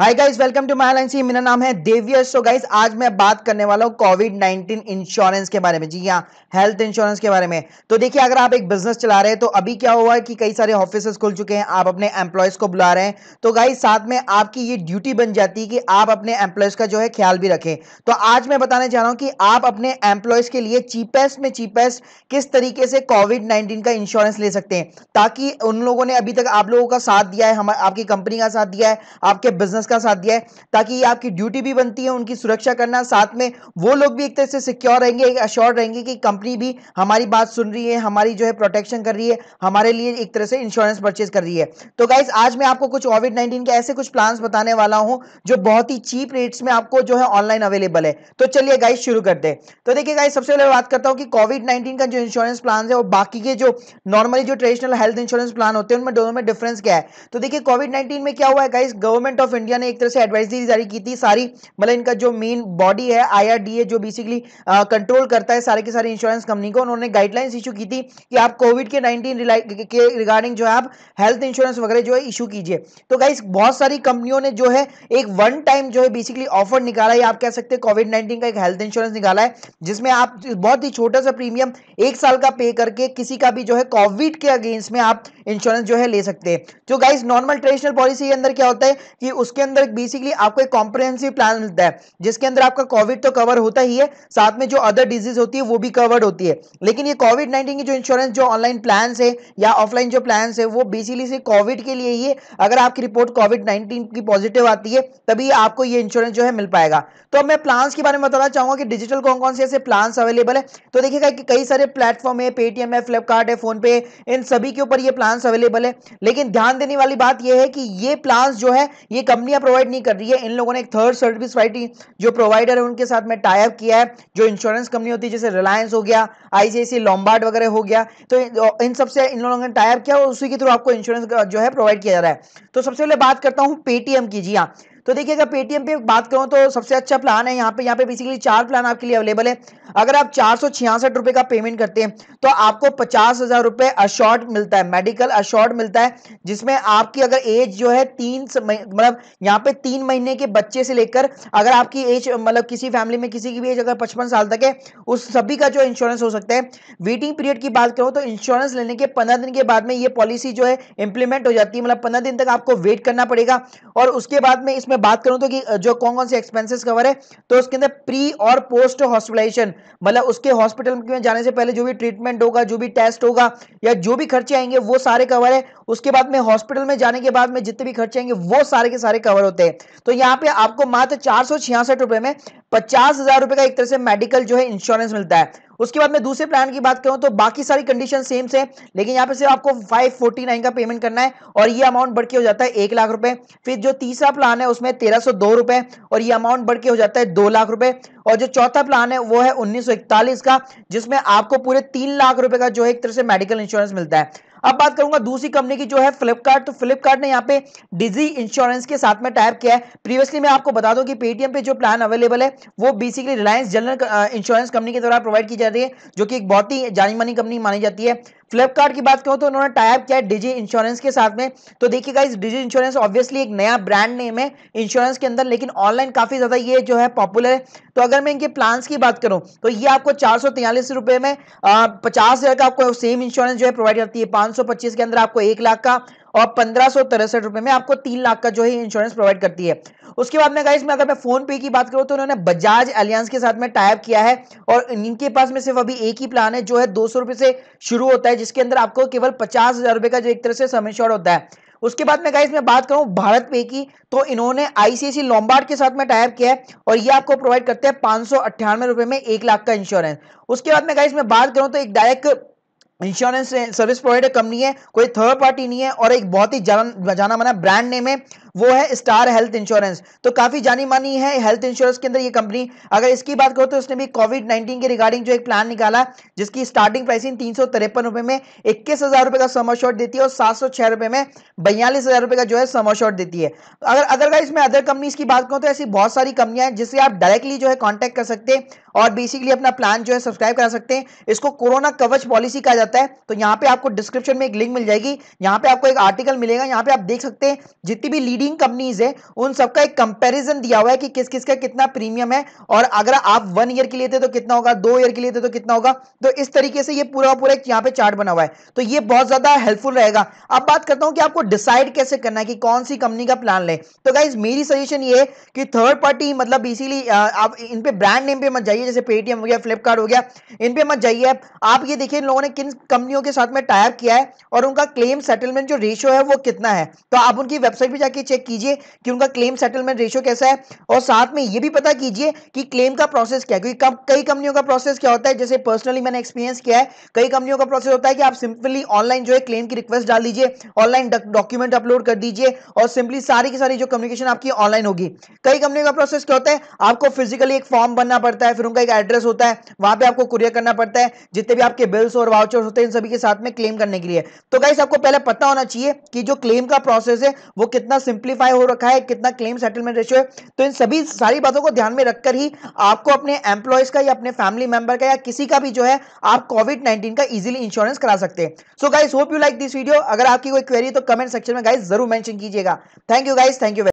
hi guys welcome to my line मेरा नाम है देवियर सो गाइस आज मैं बात करने वाला हूँ कोविड 19 इंश्योरेंस के बारे में जी हाँ हेल्थ इंश्योरेंस के बारे में तो देखिए अगर आप एक बिजनेस चला रहे हैं तो अभी क्या हुआ है कि कई सारे ऑफिस खुल चुके हैं आप अपने एम्प्लॉयज़ को बुला रहे हैं तो गाइज साथ में आपकी ये ड्यूटी बन जाती है कि आप अपने एम्प्लॉयज़ का जो है ख्याल भी रखें तो आज मैं बताने जा रहा हूँ कि आप अपने एम्प्लॉयज़ के लिए चीपेस्ट में चीपेस्ट किस तरीके से कोविड नाइन्टीन का इंश्योरेंस ले सकते हैं ताकि उन लोगों ने अभी तक आप लोगों का साथ दिया है आपकी कंपनी का साथ दिया है आपके बिजनेस बिजनेस का साथ दिया है ताकि ये आपकी ड्यूटी भी बनती है उनकी सुरक्षा करना साथ में वो लोग भी एक तरह से सिक्योर रहेंगे एक अश्योर रहेंगे कि कंपनी भी हमारी बात सुन रही है हमारी जो है प्रोटेक्शन कर रही है हमारे लिए एक तरह से इंश्योरेंस परचेज कर रही है तो गाइज आज मैं आपको कुछ कोविड नाइन्टीन के ऐसे कुछ प्लान्स बताने वाला हूँ जो बहुत ही चीप रेट्स में आपको जो है ऑनलाइन अवेलेबल है तो चलिए गाइज शुरू करते हैं तो देखिए गाइज सबसे पहले बात करता हूँ कि कोविड नाइन्टीन का जो इंश्योरेंस प्लान है और बाकी के जो नॉर्मली जो ट्रेडिशनल हेल्थ इंश्योरेंस प्लान होते हैं उनमें दोनों में डिफरेंस क्या है तो देखिए कोविड नाइन्टीन में क्या हुआ है guys government of India India ने एक तरह से एडवाइजरी जारी की थी सारी मतलब इनका जो मेन बॉडी है आईआरडीए जो बेसिकली कंट्रोल करता है सारे के सारे इंश्योरेंस कंपनी को उन्होंने गाइडलाइंस इशू की थी कि आप कोविड के नाइनटीन के रिगार्डिंग जो है आप हेल्थ इंश्योरेंस वगैरह जो है इशू कीजिए तो गाइस बहुत सारी कंपनियों ने जो है एक वन टाइम जो है बेसिकली ऑफर निकाला है आप कह सकते हैं कोविड नाइन्टीन का एक हेल्थ इंश्योरेंस निकाला है जिसमें आप बहुत ही छोटा सा प्रीमियम एक साल का पे करके किसी का भी जो है कोविड के अगेंस्ट में आप इंश्योरेंस जो है ले सकते हैं तो गाइस नॉर्मल ट्रेडिशनल पॉलिसी के अंदर क्या होता है कि उसके इसके अंदर बेसिकली आपको एक कॉम्प्रहेंसिव प्लान मिलता है जिसके अंदर आपका कोविड तो कवर होता ही है साथ में जो अदर डिजीज होती है वो भी कवर्ड होती है लेकिन ये कोविड नाइन्टीन की जो इंश्योरेंस जो ऑनलाइन प्लान है या ऑफलाइन जो प्लान है वो बेसिकली से कोविड के लिए ही है अगर आपकी रिपोर्ट कोविड नाइन्टीन की पॉजिटिव आती है तभी आपको ये इंश्योरेंस जो है मिल पाएगा तो अब मैं प्लान के बारे में बताना चाहूंगा कि डिजिटल कौन कौन से ऐसे प्लान अवेलेबल है तो देखिएगा कि कई सारे प्लेटफॉर्म है पेटीएम है फ्लिपकार्ट है फोनपे इन सभी के ऊपर ये प्लान अवेलेबल है लेकिन ध्यान देने वाली बात यह है कि ये प्लान जो है ये कंपनी कंपनियां प्रोवाइड नहीं कर रही है इन लोगों ने एक थर्ड सर्विस पार्टी जो प्रोवाइडर है उनके साथ में टाइप किया है जो इंश्योरेंस कंपनी होती है जैसे रिलायंस हो गया आईसीआईसी लॉम्बार्ड वगैरह हो गया तो इन सबसे इन लोगों ने टाइप किया और उसी के थ्रू आपको इंश्योरेंस जो है प्रोवाइड किया जा रहा है तो सबसे पहले बात करता हूँ पेटीएम की जी हाँ तो देखिए अगर पेटीएम पे बात करूँ तो सबसे अच्छा प्लान है यहाँ पे यहाँ पे बेसिकली चार प्लान आपके लिए अवेलेबल है अगर आप चार सौ छियासठ रुपए का पेमेंट करते हैं तो आपको पचास हजार रुपए अशॉर्ट मिलता है मेडिकल अशॉर्ट मिलता है जिसमें आपकी अगर एज जो है तीन मतलब यहाँ पे तीन महीने के बच्चे से लेकर अगर आपकी एज मतलब किसी फैमिली में किसी की भी एज अगर पचपन साल तक है उस सभी का जो इंश्योरेंस हो सकता है वेटिंग पीरियड की बात करूँ तो इंश्योरेंस लेने के पंद्रह दिन के बाद में ये पॉलिसी जो है इंप्लीमेंट हो जाती है मतलब पंद्रह दिन तक आपको वेट करना पड़ेगा और उसके बाद में इसमें में बात करूं तो कि जो कौन कौन से एक्सपेंसेस कवर है तो उसके अंदर प्री और पोस्ट हॉस्पिटलाइजेशन मतलब उसके हॉस्पिटल में जाने से पहले जो भी ट्रीटमेंट होगा जो भी टेस्ट होगा या जो भी खर्चे आएंगे वो सारे कवर है उसके बाद में हॉस्पिटल में जाने के बाद में जितने भी खर्चे आएंगे वो सारे के सारे कवर होते हैं तो यहाँ पे आपको मात्र चार रुपए में पचास हजार रुपए का एक तरह से मेडिकल जो है इंश्योरेंस मिलता है उसके बाद मैं दूसरे प्लान की बात करूं तो बाकी सारी कंडीशन सेम से लेकिन यहाँ पे सिर्फ आपको फाइव का पेमेंट करना है और ये अमाउंट बढ़ के हो जाता है एक लाख रुपए फिर जो तीसरा प्लान है उसमें तेरह रुपए और ये अमाउंट बढ़ के हो जाता है दो लाख रुपए और जो चौथा प्लान है वो है इकतालीस का जिसमें आपको पूरे तीन लाख रुपए का जो है एक तरह से मेडिकल इंश्योरेंस मिलता है अब बात करूंगा दूसरी कंपनी की जो है फ्लिपकार्ट तो फ्लिपकार्ट ने यहाँ पे डिजी इंश्योरेंस के साथ में टाइप किया है प्रीवियसली मैं आपको बता दूं कि पेटीएम पे जो प्लान अवेलेबल है वो basically Reliance general insurance company के द्वारा प्रोवाइड की जा रही है जो कि एक बहुत ही जानी मानी कंपनी मानी जाती है फ्लिपकार्ट की बात करो तो उन्होंने टाइप किया है डिजी इंश्योरेंस के साथ में तो देखिए इस डिजी इंश्योरेंस ऑब्वियसली एक नया ब्रांड नेम है इंश्योरेंस के अंदर लेकिन ऑनलाइन काफ़ी ज़्यादा ये जो है पॉपुलर है तो अगर मैं इनके प्लान की बात करूं तो ये आपको चार सौ में पचास हज़ार का आपको सेम इंश्योरेंस जो है प्रोवाइड करती है पांच सौ पच्चीस के अंदर आपको एक लाख का और पंद्रह सौ तिरसठ रुपए में आपको तीन लाख का जो है इंश्योरेंस प्रोवाइड करती है उसके बाद में गाइस में अगर मैं फोन पे की बात करूं तो उन्होंने बजाज एलियंस के साथ में टाइप किया है और इनके पास में सिर्फ अभी एक ही प्लान है जो है दो सौ से शुरू होता है जिसके अंदर आपको केवल पचास हजार रुपए का जो एक तरह से सम इंश्योर होता है उसके बाद में गाइस मैं बात करूं भारत पे की तो इन्होंने आईसीआईसी लॉम्बार्ड के साथ में टाइप किया है और ये आपको प्रोवाइड करते हैं पांच सौ में एक लाख का इंश्योरेंस उसके बाद में गाइस मैं बात करूं तो एक direct insurance service provider company है कोई थर्ड पार्टी नहीं है और एक बहुत ही जाना माना ब्रांड नेम है वो है स्टार हेल्थ इंश्योरेंस तो काफी जानी मानी है हेल्थ इंश्योरेंस के अंदर ये कंपनी अगर इसकी बात करो तो इसने भी कोविड नाइन्टीन के रिगार्डिंग जो एक प्लान निकाला जिसकी स्टार्टिंग प्राइसिंग तीन सौ तिरपन रुपए में इक्कीस हजार रुपए का समोशॉट देती है और सात सौ छह रुपए में बयालीस हजार रुपए का जो है समोशॉट देती है अगर अगर इसमें अदर कंपनीज की बात करो तो ऐसी बहुत सारी कंपनियां हैं जिससे आप डायरेक्टली जो है कॉन्टेक्ट कर सकते हैं और बेसिकली अपना प्लान जो है सब्सक्राइब करा सकते हैं इसको कोरोना कवच पॉलिसी कहा जाता है तो यहाँ पे आपको डिस्क्रिप्शन में एक लिंक मिल जाएगी यहाँ पे आपको एक आर्टिकल मिलेगा यहाँ पे आप देख सकते हैं जितनी भी लीड लीडिंग कंपनीज है उन सबका एक कंपैरिजन दिया हुआ है कि किस किस का कितना प्रीमियम है और अगर आप वन ईयर के लिए थे तो कितना होगा दो ईयर के लिए थे तो कितना होगा तो इस तरीके से ये पूरा पूरा एक यहाँ पे चार्ट बना हुआ है तो ये बहुत ज्यादा हेल्पफुल रहेगा अब बात करता हूँ कि आपको डिसाइड कैसे करना है कि कौन सी कंपनी का प्लान ले तो गाइज मेरी सजेशन ये है कि थर्ड पार्टी मतलब इसीलिए आप इन पे ब्रांड नेम पे मत जाइए जैसे पेटीएम हो गया फ्लिपकार्ट हो गया इन पे मत जाइए आप ये देखिए लोगों ने किन कंपनियों के साथ में टाइप किया है और उनका क्लेम सेटलमेंट जो रेशियो है वो कितना है तो आप उनकी वेबसाइट पर जाके चेक चेक कीजिए कि उनका क्लेम सेटलमेंट रेशियो कैसा है और साथ में ये भी पता कीजिए कि क्लेम का प्रोसेस क्या है क्योंकि कम कई कंपनियों का प्रोसेस क्या होता है जैसे पर्सनली मैंने एक्सपीरियंस किया है कई कंपनियों का प्रोसेस होता है कि आप सिंपली ऑनलाइन जो है क्लेम की रिक्वेस्ट डाल दीजिए ऑनलाइन डॉक्यूमेंट अपलोड कर दीजिए और सिंपली सारी की सारी जो कम्युनिकेशन आपकी ऑनलाइन होगी कई कंपनियों का प्रोसेस क्या होता है आपको फिजिकली एक फॉर्म बनना पड़ता है फिर उनका एक एड्रेस होता है वहां पर आपको कुरियर करना पड़ता है जितने भी आपके बिल्स और वाउचर्स होते हैं इन सभी के साथ में क्लेम करने के लिए तो गाइस आपको पहले पता होना चाहिए कि जो क्लेम का प्रोसेस है वो कितना सिंपल सिंप्लीफाई हो रखा है कितना क्लेम सेटलमेंट रेशियो है तो इन सभी सारी बातों को ध्यान में रखकर ही आपको अपने एम्प्लॉयज का या अपने फैमिली मेंबर का या किसी का भी जो है आप कोविड नाइन्टीन का इजिली इंश्योरेंस करा सकते हैं so guys hope you like this video अगर आपकी कोई क्वेरी तो कमेंट सेक्शन में गाइज जरूर मैंशन कीजिएगा thank you guys thank you